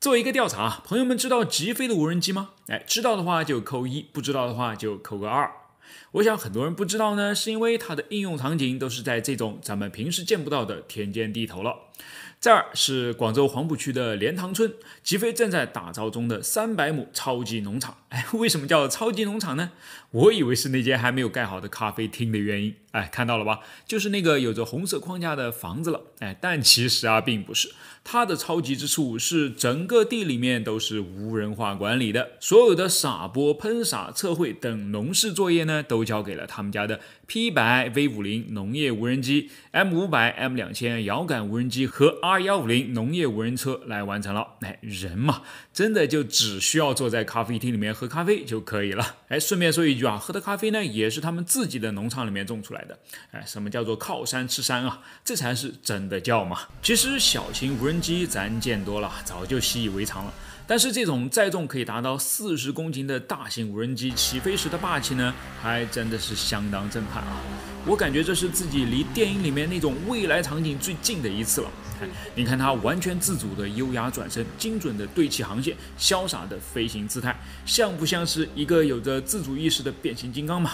做一个调查啊，朋友们知道极飞的无人机吗？哎，知道的话就扣一，不知道的话就扣个二。我想很多人不知道呢，是因为它的应用场景都是在这种咱们平时见不到的田间地头了。这儿是广州黄埔区的莲塘村，吉飞正在打造中的三百亩超级农场。哎，为什么叫超级农场呢？我以为是那间还没有盖好的咖啡厅的原因。哎，看到了吧，就是那个有着红色框架的房子了。哎，但其实啊，并不是。它的超级之处是整个地里面都是无人化管理的，所有的撒播、喷洒、测绘等农事作业呢，都交给了他们家的 P 一百、V 五零农业无人机、M 五百、M 两千遥感无人机。和 R 幺五零农业无人车来完成了，哎，人嘛，真的就只需要坐在咖啡厅里面喝咖啡就可以了。哎，顺便说一句啊，喝的咖啡呢，也是他们自己的农场里面种出来的。哎，什么叫做靠山吃山啊？这才是真的叫嘛。其实小型无人机咱见多了，早就习以为常了。但是这种载重可以达到四十公斤的大型无人机起飞时的霸气呢，还真的是相当震撼啊。我感觉这是自己离电影里面那种未来场景最近的一次了。你看它完全自主的优雅转身，精准的对齐航线，潇洒的飞行姿态，像不像是一个有着自主意识的变形金刚嘛？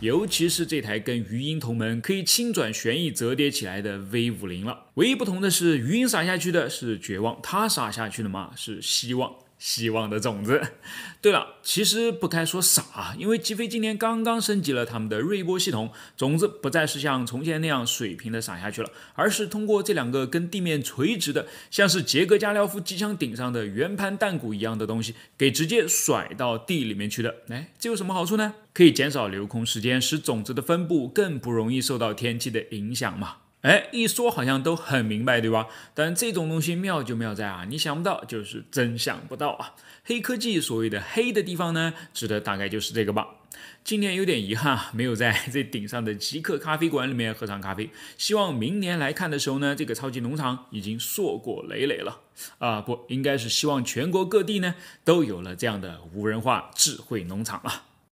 尤其是这台跟鱼鹰同门可以轻转旋翼折叠起来的 V 五零了。唯一不同的是，鱼鹰洒下去的是绝望，它洒下去的嘛是希望。希望的种子。对了，其实不该说啊。因为吉飞今年刚刚升级了他们的瑞波系统，种子不再是像从前那样水平的撒下去了，而是通过这两个跟地面垂直的，像是杰格加廖夫机枪顶上的圆盘弹鼓一样的东西，给直接甩到地里面去的。诶，这有什么好处呢？可以减少留空时间，使种子的分布更不容易受到天气的影响嘛。哎，一说好像都很明白，对吧？但这种东西妙就妙在啊，你想不到就是真想不到啊！黑科技所谓的“黑”的地方呢，指的大概就是这个吧。今年有点遗憾啊，没有在这顶上的极客咖啡馆里面喝上咖啡。希望明年来看的时候呢，这个超级农场已经硕果累累了啊！不，应该是希望全国各地呢都有了这样的无人化智慧农场了。